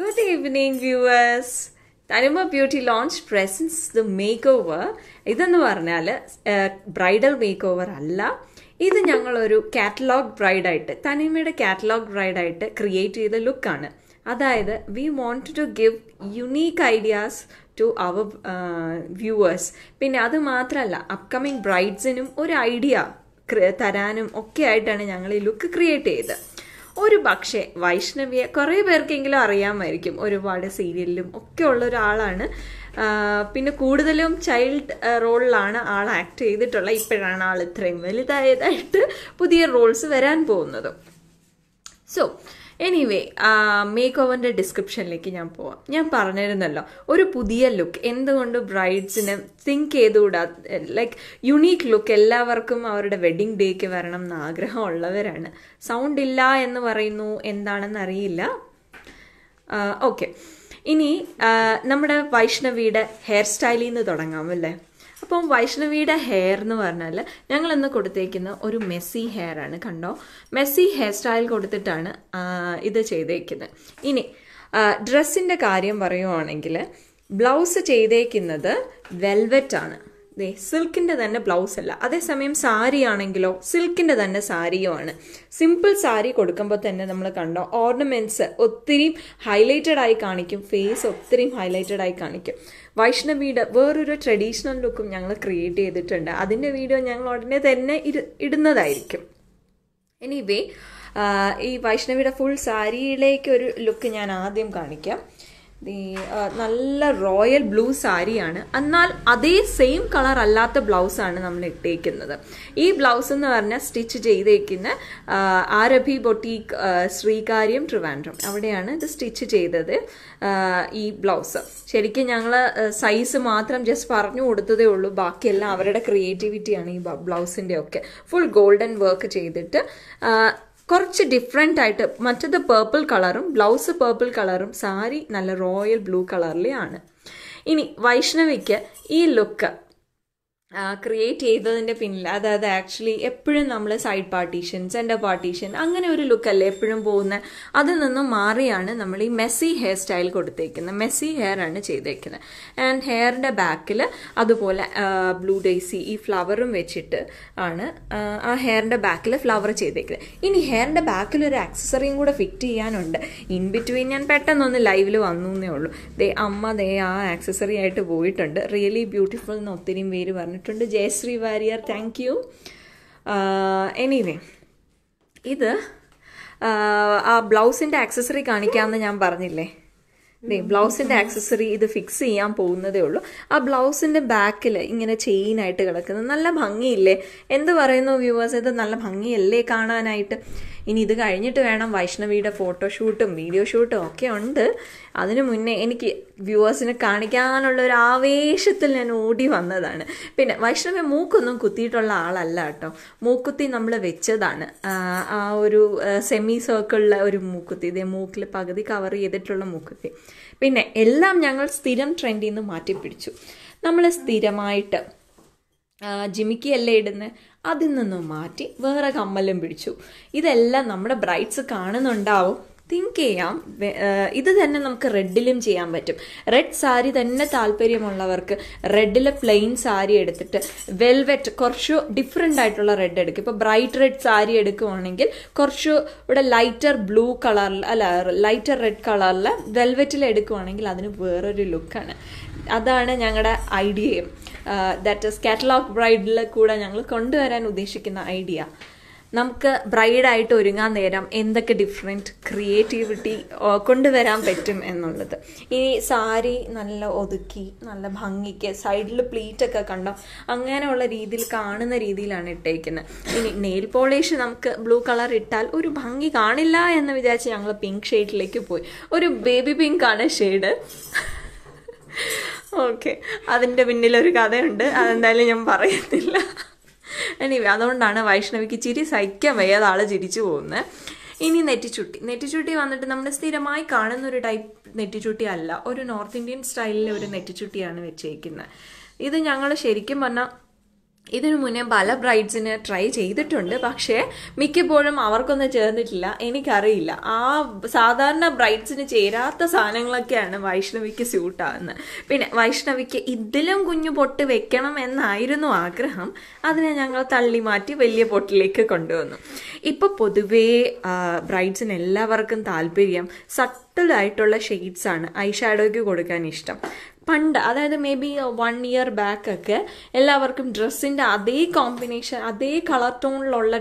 Good evening, viewers. Thanima beauty lounge presents the make over ഇതെന്ന് പറഞ്ഞാൽ bridal make over അല്ല ഇത് ഞങ്ങളൊരു കാറ്റലോഗ് ബ്രൈഡായിട്ട് തനിമയുടെ കാറ്റലോഗ് ബ്രൈഡായിട്ട് ക്രിയേറ്റ് ചെയ്ത ലുക്കാണ് അതായത് we want to give unique ideas to our viewers പിന്നെ അത് മാത്രമല്ല അപ്കമിങ് ബ്രൈഡ്സിനും ഒരു ഐഡിയ തരാനും ഒക്കെ ആയിട്ടാണ് ഞങ്ങൾ ഈ ലുക്ക് ക്രിയേറ്റ് ചെയ്തത് ഒരു പക്ഷേ വൈഷ്ണവിയെ കുറേ പേർക്കെങ്കിലും അറിയാമായിരിക്കും ഒരുപാട് സീരിയലിലും ഒക്കെ ഉള്ള ഒരാളാണ് പിന്നെ കൂടുതലും ചൈൽഡ് റോളിലാണ് ആൾ ആക്ട് ചെയ്തിട്ടുള്ള ഇപ്പോഴാണ് ആൾ ഇത്രയും വലുതായതായിട്ട് പുതിയ റോൾസ് വരാൻ പോകുന്നത് സോ എനിവേ മേക്ക് ഓവറിൻ്റെ ഡിസ്ക്രിപ്ഷനിലേക്ക് ഞാൻ പോവാം ഞാൻ പറഞ്ഞിരുന്നല്ലോ ഒരു പുതിയ ലുക്ക് എന്തുകൊണ്ട് ബ്രൈഡ്സിന് തിങ്ക് ചെയ്തുകൂടാ ലൈക്ക് യുണീക്ക് ലുക്ക് എല്ലാവർക്കും അവരുടെ വെഡിങ് ഡേക്ക് വരണം എന്ന് ആഗ്രഹമുള്ളവരാണ് സൗണ്ട് ഇല്ല എന്ന് പറയുന്നു എന്താണെന്ന് അറിയില്ല ഓക്കെ ഇനി നമ്മുടെ വൈഷ്ണവിയുടെ ഹെയർ സ്റ്റൈലിൽ നിന്ന് തുടങ്ങാം അല്ലേ അപ്പം വൈഷ്ണവിയുടെ ഹെയർ എന്ന് പറഞ്ഞാൽ ഞങ്ങൾ ഇന്ന് കൊടുത്തേക്കുന്ന ഒരു മെസ്സി ഹെയർ ആണ് കണ്ടോ മെസ്സി ഹെയർ സ്റ്റൈൽ കൊടുത്തിട്ടാണ് ഇത് ചെയ്തേക്കുന്നത് ഇനി ഡ്രസ്സിൻ്റെ കാര്യം പറയുവാണെങ്കിൽ ബ്ലൗസ് ചെയ്തേക്കുന്നത് വെൽവെറ്റ് ആണ് ദേ സിൽക്കിൻ്റെ തന്നെ ബ്ലൗസ് അല്ല അതേസമയം സാരി ആണെങ്കിലോ സിൽക്കിൻ്റെ തന്നെ ആണ് സിമ്പിൾ സാരി കൊടുക്കുമ്പോൾ തന്നെ നമ്മൾ കണ്ടോ ഓർണമെൻറ്റ്സ് ഒത്തിരി ഹൈലൈറ്റഡ് ആയി കാണിക്കും ഫേസ് ഒത്തിരി ഹൈലൈറ്റഡ് ആയി കാണിക്കും വൈഷ്ണവിയുടെ വേറൊരു ട്രഡീഷണൽ ലുക്കും ഞങ്ങൾ ക്രിയേറ്റ് ചെയ്തിട്ടുണ്ട് അതിൻ്റെ വീഡിയോ ഞങ്ങൾ ഉടനെ തന്നെ ഇടുന്നതായിരിക്കും എനിവേ ഈ വൈഷ്ണവിയുടെ ഫുൾ സാരിയിലേക്ക് ഒരു ലുക്ക് ഞാൻ ആദ്യം കാണിക്കാം നല്ല റോയൽ ബ്ലൂ സാരിയാണ് എന്നാൽ അതേ സെയിം കളർ അല്ലാത്ത ബ്ലൗസാണ് നമ്മൾ ഇട്ടേക്കുന്നത് ഈ ബ്ലൗസ് എന്ന് പറഞ്ഞാൽ സ്റ്റിച്ച് ചെയ്തേക്കുന്ന ആരഭി ബൊട്ടീക്ക് ശ്രീകാര്യം ട്രിവാൻഡ്രം അവിടെയാണ് ഇത് സ്റ്റിച്ച് ചെയ്തത് ഈ ബ്ലൗസ് ശരിക്കും ഞങ്ങൾ സൈസ് മാത്രം ജസ്റ്റ് പറഞ്ഞു കൊടുത്തതേ ഉള്ളൂ ബാക്കിയെല്ലാം അവരുടെ ക്രിയേറ്റിവിറ്റിയാണ് ഈ ബ്ലൗസിൻ്റെ ഒക്കെ ഫുൾ ഗോൾഡൻ വർക്ക് ചെയ്തിട്ട് കുറച്ച് ഡിഫറെൻ്റ് ആയിട്ട് മറ്റത് പേർപ്പിൾ കളറും ബ്ലൗസ് പേർപ്പിൾ കളറും സാരി നല്ല റോയൽ ബ്ലൂ കളറിലെയാണ് ഇനി വൈഷ്ണവിക്ക് ഈ ലുക്ക് ക്രിയേറ്റ് ചെയ്തതിൻ്റെ പിന്നിൽ അതായത് ആക്ച്വലി എപ്പോഴും നമ്മൾ സൈഡ് പാർട്ടീഷൻ സെൻ്റർ പാർട്ടീഷൻ അങ്ങനെ ഒരു ലുക്കല്ലേ എപ്പോഴും പോകുന്ന അതിൽ നിന്നും മാറിയാണ് നമ്മൾ ഈ മെസ്സി ഹെയർ സ്റ്റൈൽ കൊടുത്തേക്കുന്നത് മെസ്സി ഹെയർ ആണ് ചെയ്തേക്കുന്നത് ആൻഡ് ഹെയറിൻ്റെ ബാക്കിൽ അതുപോലെ ബ്ലൂ ഡേസി ഈ ഫ്ലവറും വെച്ചിട്ട് ആണ് ആ ഹെയറിൻ്റെ ബാക്കിൽ ഫ്ലവർ ചെയ്തേക്കുന്നത് ഇനി ഹെയറിൻ്റെ ബാക്കിൽ ഒരു ആക്സസറിയും കൂടെ ഫിറ്റ് ചെയ്യാനുണ്ട് ഇൻ ബിറ്റ്വീൻ ഞാൻ പെട്ടെന്നൊന്ന് ലൈവിൽ വന്നു എന്നേ ഉള്ളൂ ദേ അമ്മ ദേ ആ ആക്സസറി ആയിട്ട് പോയിട്ടുണ്ട് റിയലി ബ്യൂട്ടിഫുൾ എന്ന് ഒത്തിരി പേര് പറഞ്ഞു പറഞ്ഞിട്ടുണ്ട് Jayasree Warrier thank you anyway ഇത് ആ ബ്ലൗസിൻ്റെ ആക്സസറി കാണിക്കാമെന്ന് ഞാൻ പറഞ്ഞില്ലേ ബ്ലൗസിൻ്റെ ആക്സസറി ഇത് ഫിക്സ് ചെയ്യാൻ പോകുന്നതേ ഉള്ളൂ ആ ബ്ലൗസിൻ്റെ ബാക്കിൽ ഇങ്ങനെ ചെയിനായിട്ട് കിടക്കുന്നത് നല്ല ഭംഗിയില്ലേ എന്ത് പറയുന്നു വ്യൂവേഴ്സ് ഇത് നല്ല ഭംഗിയല്ലേ കാണാനായിട്ട് ഇനി ഇത് കഴിഞ്ഞിട്ട് വേണം വൈഷ്ണവിയുടെ ഫോട്ടോഷൂട്ടും വീഡിയോ ഷൂട്ടും ഒക്കെ ഉണ്ട് അതിനു മുന്നേ എനിക്ക് വ്യൂവേഴ്സിനെ കാണിക്കാനുള്ള ഒരു ആവേശത്തിൽ ഞാൻ ഓടി വന്നതാണ് പിന്നെ വൈഷ്ണവി മൂക്കൊന്നും കുത്തിയിട്ടുള്ള ആളല്ല കേട്ടോ മൂക്കുത്തി നമ്മൾ വെച്ചതാണ് ആ ഒരു സെമി സർക്കിളിലെ ഒരു മൂക്കുത്തി ഇതേ മൂക്കിൽ പകുതി കവർ ചെയ്തിട്ടുള്ള മൂക്കുത്തി പിന്നെ എല്ലാം ഞങ്ങൾ സ്ഥിരം ട്രെൻഡിൽ നിന്ന് മാറ്റി പിടിച്ചു നമ്മൾ സ്ഥിരമായിട്ട് ജിമിക്കി അല്ലേ ഇടുന്നത് അതിൽ നിന്നും മാറ്റി വേറെ കമ്മലും പിടിച്ചു ഇതെല്ലാം നമ്മുടെ ബ്രൈറ്റ്സ് കാണുന്നുണ്ടാവും തിങ്ക് ചെയ്യാം ഇത് തന്നെ നമുക്ക് റെഡിലും ചെയ്യാൻ പറ്റും റെഡ് സാരി തന്നെ താല്പര്യമുള്ളവർക്ക് റെഡിൽ പ്ലെയിൻ സാരി എടുത്തിട്ട് വെൽവെറ്റ് കുറച്ച് ഡിഫറെൻ്റ് ആയിട്ടുള്ള റെഡ് എടുക്കും ഇപ്പോൾ ബ്രൈറ്റ് റെഡ് സാരി എടുക്കുവാണെങ്കിൽ കുറച്ച് ഇവിടെ ലൈറ്റർ ബ്ലൂ കളറിൽ അല്ല ലൈറ്റർ റെഡ് കളറിൽ വെൽവെറ്റിൽ എടുക്കുവാണെങ്കിൽ അതിന് വേറൊരു ലുക്കാണ് അതാണ് ഞങ്ങളുടെ ഐഡിയയും ദാറ്റ് ഇസ് കാറ്റലോഗ് ബ്രൈഡിൽ കൂടെ ഞങ്ങൾ കൊണ്ടുവരാൻ ഉദ്ദേശിക്കുന്ന ഐഡിയ നമുക്ക് ബ്രൈഡായിട്ട് ഒരുങ്ങാൻ നേരം എന്തൊക്കെ ഡിഫറെൻറ്റ് ക്രിയേറ്റിവിറ്റി കൊണ്ടുവരാൻ പറ്റും എന്നുള്ളത് ഈ സാരി നല്ല ഒതുക്കി നല്ല ഭംഗിക്ക് സൈഡിൽ പ്ലീറ്റൊക്കെ കണ്ടോ അങ്ങനെയുള്ള രീതിയിൽ കാണുന്ന രീതിയിലാണ് ഇട്ടേക്കുന്നത് ഇനി നെയിൽ പോളിഷ് നമുക്ക് ബ്ലൂ കളർ ഇട്ടാൽ ഒരു ഭംഗി കാണില്ല എന്ന് വിചാരിച്ച് ഞങ്ങൾ പിങ്ക് ഷെയ്ഡിലേക്ക് പോയി ഒരു ബേബി പിങ്ക് ആണ് ഷെയ്ഡ് ഓക്കെ അതിൻ്റെ പിന്നിലൊരു കഥയുണ്ട് അതെന്തായാലും ഞാൻ പറയുന്നില്ല എനിവേ അതുകൊണ്ടാണ് വൈഷ്ണവിക്ക് ചിരി സഹിക്കാൻ വയ്യാതെ ആൾ ചിരിച്ചു പോകുന്നത് ഇനി നെറ്റിച്ചുട്ടി നെറ്റിച്ചുട്ടി വന്നിട്ട് നമ്മൾ സ്ഥിരമായി കാണുന്ന ഒരു ടൈപ്പ് നെറ്റിച്ചുട്ടി അല്ല ഒരു നോർത്ത് ഇന്ത്യൻ സ്റ്റൈലിലെ ഒരു നെറ്റിച്ചുട്ടിയാണ് വെച്ചേക്കുന്നത് ഇത് ഞങ്ങൾ ശരിക്കും പറഞ്ഞാൽ ഇതിനു മുന്നേ പല ബ്രൈഡ്സിന് ട്രൈ ചെയ്തിട്ടുണ്ട് പക്ഷേ മിക്കപ്പോഴും അവർക്കൊന്നും ചേർന്നിട്ടില്ല എനിക്കറിയില്ല ആ സാധാരണ ബ്രൈഡ്സിന് ചേരാത്ത സാധനങ്ങളൊക്കെയാണ് വൈഷ്ണവിക്ക് സ്യൂട്ടാകുന്നത് പിന്നെ വൈഷ്ണവിക്ക് ഇതിലും കുഞ്ഞു പൊട്ട് വെക്കണം എന്നായിരുന്നു ആഗ്രഹം അതിനെ ഞങ്ങൾ തള്ളി മാറ്റി വലിയ പൊട്ടിലേക്ക് കൊണ്ടുവന്നു ഇപ്പോൾ പൊതുവേ ബ്രൈഡ്സിന് എല്ലാവർക്കും താല്പര്യം സട്ടിലായിട്ടുള്ള ഷെയ്ഡ്സാണ് ഐ ഷാഡോയ്ക്ക് കൊടുക്കാൻ ഇഷ്ടം പണ്ട് അതായത് maybe one year back ഒക്കെ എല്ലാവർക്കും ഡ്രസ്സിൻ്റെ അതേ കോമ്പിനേഷൻ അതേ കളർ ടോണിലുള്ള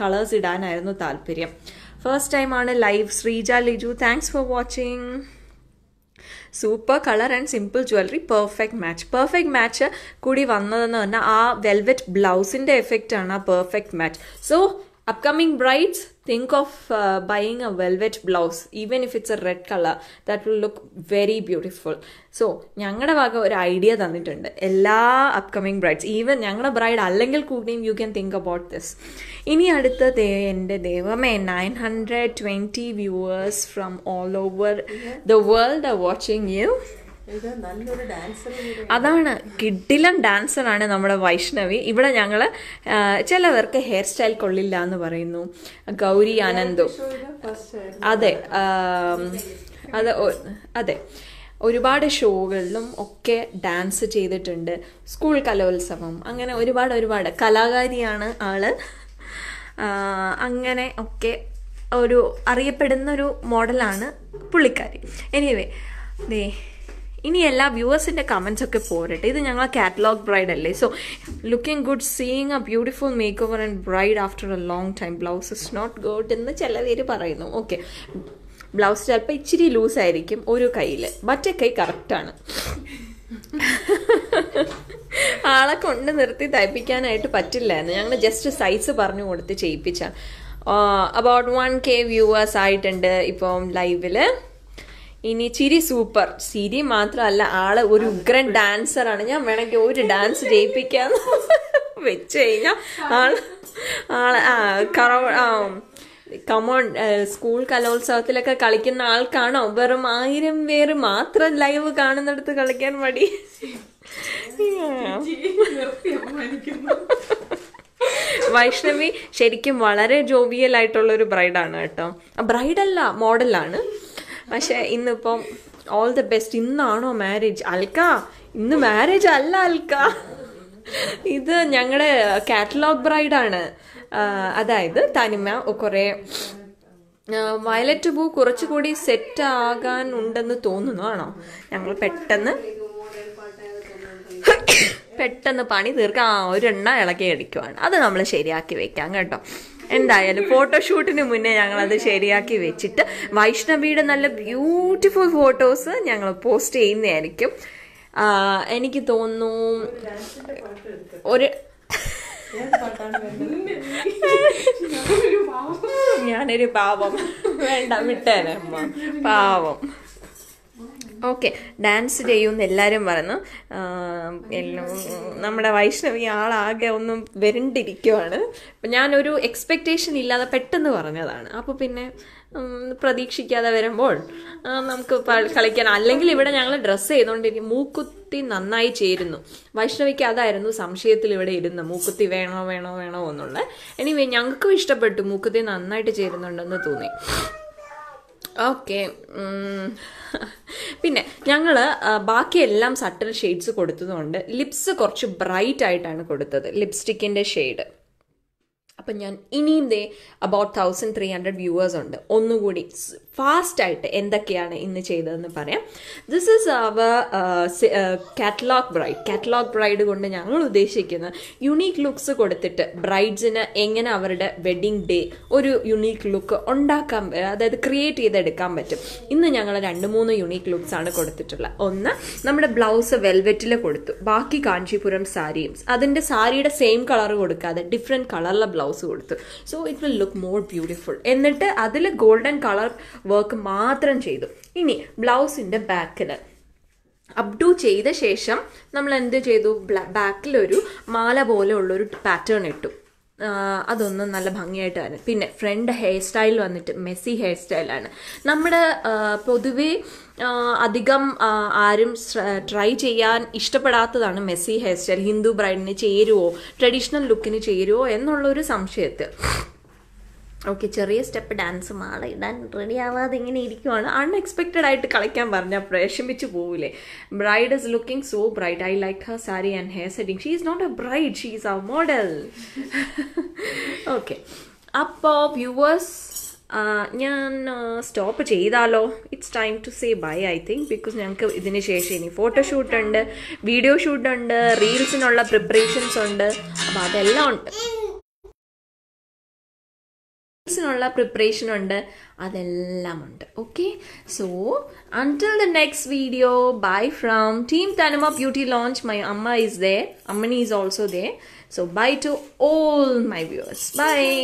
കളേഴ്സ് ഇടാനായിരുന്നു താല്പര്യം ഫസ്റ്റ് ടൈമാണ് live Sreeja Liju thanks for watching super colour and simple jewellery perfect match perfect match കൂടി വന്നതെന്ന് പറഞ്ഞാൽ ആ വെൽവെറ്റ് ബ്ലൗസിൻ്റെ എഫക്റ്റാണ് ആ perfect match so upcoming brides think of uh, buying a velvet blouse even if it's a red color that will look very beautiful so ഞങ്ങളുടെ ഭാഗം ഒരു ഐഡിയ തന്നിട്ടുണ്ട് എല്ലാ അപ്കമിങ് ബ്രൈഡ്സ് ഈവൻ ഞങ്ങളുടെ ബ്രൈഡ് അല്ലെങ്കിൽ കൂടിയും you can think about this ഇനി അടുത്ത എൻ്റെ ദൈവമേ nine hundred twenty viewers from all over the world are watching you അതാണ് കിഡിലൻ ഡാൻസറാണ് നമ്മുടെ വൈഷ്ണവി ഇവിടെ ഞങ്ങൾ ചിലവർക്ക് ഹെയർ സ്റ്റൈൽ കൊള്ളില്ല എന്ന് പറയുന്നു ഗൗരി ആനന്ദു അതെ അത് അതെ ഒരുപാട് ഷോകളിലും ഒക്കെ ഡാൻസ് ചെയ്തിട്ടുണ്ട് സ്കൂൾ കലോത്സവം അങ്ങനെ ഒരുപാട് ഒരുപാട് കലാകാരിയാണ് ആള് അങ്ങനെ ഒക്കെ ഒരു അറിയപ്പെടുന്ന ഒരു മോഡലാണ് പുള്ളിക്കാരി എനിവേ ദേ ഇനി എല്ലാ വ്യൂവേഴ്സിന്റെ കമന്റ്സ് ഒക്കെ പോരട്ടെ ഇത് ഞങ്ങൾ കാറ്റലോഗ് ബ്രൈഡ് അല്ലേ so looking good seeing a beautiful make over and bride after a long time blouse is not good എന്ന് ചില പേര് പറയുന്നു ഓക്കെ ബ്ലൗസ് ചിലപ്പോൾ ഇച്ചിരി ലൂസ് ആയിരിക്കും ഒരു കയ്യിൽ മറ്റേ കൈ കറക്റ്റാണ് ആളെ കൊണ്ട് നിർത്തി തയ്പ്പിക്കാനായിട്ട് പറ്റില്ലായിരുന്നു ഞങ്ങൾ ജസ്റ്റ് സൈസ് പറഞ്ഞു കൊടുത്ത് ചെയ്യിപ്പിച്ചാണ് about uh, one K viewers ആയിട്ടുണ്ട് ഇപ്പം ലൈവില് ഇനി ചിരി സൂപ്പർ ചിരി മാത്രമല്ല ആള് ഒരു ഉഗ്രൻ ഡാൻസർ ആണ് ഞാൻ വേണമെങ്കിൽ ഒരു ഡാൻസ് ചെയ്യിപ്പിക്കാന്ന് വെച്ച് കഴിഞ്ഞാൽ ആള് ആള് ആ ആ കമോൺ സ്കൂൾ കലോത്സവത്തിലൊക്കെ കളിക്കുന്ന ആൾക്കാണോ വെറും ആയിരം പേര് മാത്രം ലൈവ് കാണുന്നിടത്ത് കളിക്കാൻ മടി വൈഷ്ണവി ശരിക്കും വളരെ ജോവിയൽ ആയിട്ടുള്ള ഒരു ബ്രൈഡാണ് കേട്ടോ ബ്രൈഡല്ല മോഡലാണ് പക്ഷേ ഇന്നിപ്പം ഓൾ ദ ബെസ്റ്റ് ഇന്നാണോ മാരേജ് അൽക്ക ഇന്ന് മാരേജ് അല്ല അൽക്ക ഇത് ഞങ്ങളുടെ കാറ്റലോഗ് ബ്രൈഡാണ് അതായത് തനിമ കുറേ വയലറ്റ് പൂ കുറച്ചുകൂടി സെറ്റ് ആകാൻ ഉണ്ടെന്ന് ആണോ ഞങ്ങൾ പെട്ടെന്ന് പെട്ടെന്ന് പണി തീർക്കാം ആ ഒരെണ്ണ ഇളകി അടിക്കുവാണ് അത് നമ്മൾ ശരിയാക്കി വെക്കാം കേട്ടോ എന്തായാലും ഫോട്ടോഷൂട്ടിന് മുന്നേ ഞങ്ങൾ അത് ശരിയാക്കി വെച്ചിട്ട് വൈഷ്ണവിയുടെ നല്ല ബ്യൂട്ടിഫുൾ ഫോട്ടോസ് ഞങ്ങൾ പോസ്റ്റ് ചെയ്യുന്നതായിരിക്കും എനിക്ക് തോന്നുന്നു ഒരു ഞാനൊരു പാവം വേണ്ട വിട്ടേനെ അമ്മ പാവം ഓക്കെ ഡാൻസ് ചെയ്യുമെന്ന് എല്ലാവരും പറഞ്ഞു നമ്മുടെ വൈഷ്ണവി ആളാകെ ഒന്നും വരണ്ടിരിക്കുവാണ് ഞാനൊരു എക്സ്പെക്റ്റേഷൻ ഇല്ലാതെ പെട്ടെന്ന് പറഞ്ഞതാണ് അപ്പോൾ പിന്നെ പ്രതീക്ഷിക്കാതെ വരുമ്പോൾ നമുക്ക് കളിക്കാൻ അല്ലെങ്കിൽ ഇവിടെ ഞങ്ങൾ ഡ്രസ്സ് ചെയ്തുകൊണ്ടിരിക്കും മൂക്കുത്തി നന്നായി ചേരുന്നു വൈഷ്ണവിക്ക് അതായിരുന്നു സംശയത്തിൽ ഇവിടെ ഇരുന്ന് മൂക്കുത്തി വേണോ വേണോ വേണോ എന്നുള്ള എനിവേ ഞങ്ങൾക്കും ഇഷ്ടപ്പെട്ടു മൂക്കുത്തി നന്നായിട്ട് ചേരുന്നുണ്ടെന്ന് തോന്നി ഓക്കെ പിന്നെ ഞങ്ങൾ ബാക്കി എല്ലാം സട്ടിൽ ഷെയ്ഡ്സ് കൊടുത്തതുകൊണ്ട് ലിപ്സ് കുറച്ച് ബ്രൈറ്റ് ആയിട്ടാണ് കൊടുത്തത് ലിപ്സ്റ്റിക്കിൻ്റെ ഷെയ്ഡ് അപ്പം ഞാൻ ഇനിയും ദേ about thousand three hundred viewers ഉണ്ട് ഒന്നുകൂടി ഫാസ്റ്റായിട്ട് എന്തൊക്കെയാണ് ഇന്ന് ചെയ്തതെന്ന് പറയാം this is our catalogue bride catalogue bride കൊണ്ട് ഞങ്ങൾ ഉദ്ദേശിക്കുന്നത് യുണീക്ക് ലുക്സ് കൊടുത്തിട്ട് ബ്രൈഡ്സിന് എങ്ങനെ അവരുടെ വെഡിങ് ഡേ ഒരു യുണീക്ക് ലുക്ക് ഉണ്ടാക്കാൻ അതായത് ക്രിയേറ്റ് ചെയ്തെടുക്കാൻ പറ്റും ഇന്ന് ഞങ്ങൾ രണ്ട് മൂന്ന് യുണീക്ക് ലുക്സ് ആണ് കൊടുത്തിട്ടുള്ളത് ഒന്ന് നമ്മുടെ ബ്ലൗസ് വെൽവെറ്റിൽ കൊടുത്തു ബാക്കി കാഞ്ചീപുരം സാരിയും അതിൻ്റെ സാരിയുടെ സെയിം കളർ കൊടുക്കാതെ ഡിഫറെൻറ്റ് കളറിലെ ബ്ലൗസ് കൊടുത്തു so it will look more beautiful എന്നിട്ട് അതിൽ ഗോൾഡൻ കളർ വർക്ക് മാത്രം ചെയ്തു ഇനി ബ്ലൗസിൻ്റെ ബാക്കിൽ അപ്ഡു ചെയ്ത ശേഷം നമ്മൾ എന്ത് ചെയ്തു ബാക്കിലൊരു മാല പോലെ ഉള്ളൊരു പാറ്റേൺ ഇട്ടു അതൊന്നും നല്ല ഭംഗിയായിട്ട് വരും പിന്നെ ഫ്രണ്ട് ഹെയർ സ്റ്റൈൽ വന്നിട്ട് മെസ്സി ഹെയർ സ്റ്റൈലാണ് നമ്മുടെ പൊതുവേ അധികം ആരും ട്രൈ ചെയ്യാൻ ഇഷ്ടപ്പെടാത്തതാണ് മെസ്സി ഹെയർ സ്റ്റൈൽ ഹിന്ദു ബ്രൈഡിന് ചേരുവോ ട്രഡീഷണൽ ലുക്കിന് ചേരുവോ എന്നുള്ളൊരു സംശയത്തിൽ ഓക്കെ ചെറിയ സ്റ്റെപ്പ് ഡാൻസ് മാളെ ഇടാൻ റെഡി ആവാതെ ഇങ്ങനെ ഇരിക്കുവാണ് അൺഎക്സ്പെക്റ്റഡ് ആയിട്ട് കളിക്കാൻ പറഞ്ഞാൽ പ്രേഷമിച്ച് പോവില്ലേ bride is looking so bright I like her sari and hair setting she is not a bride she is our model okay അപ്പോൾ വ്യൂവേഴ്സ് ഞാൻ സ്റ്റോപ്പ് ചെയ്താലോ it's time to say bye I think because ഞങ്ങൾക്ക് ഇതിന് ശേഷം ഇനി photo ഉണ്ട് video shoot ഉണ്ട് റീൽസിനുള്ള preparations ഉണ്ട് അപ്പോൾ അതെല്ലാം ഉണ്ട് ുള്ള പ്രിപ്പറേഷൻ ഉണ്ട് അതെല്ലാം ഉണ്ട് okay so until the next video bye from team Thanima beauty lounge my അമ്മ ഇസ് ദേ അമ്മണി is also there so bye to all my viewers by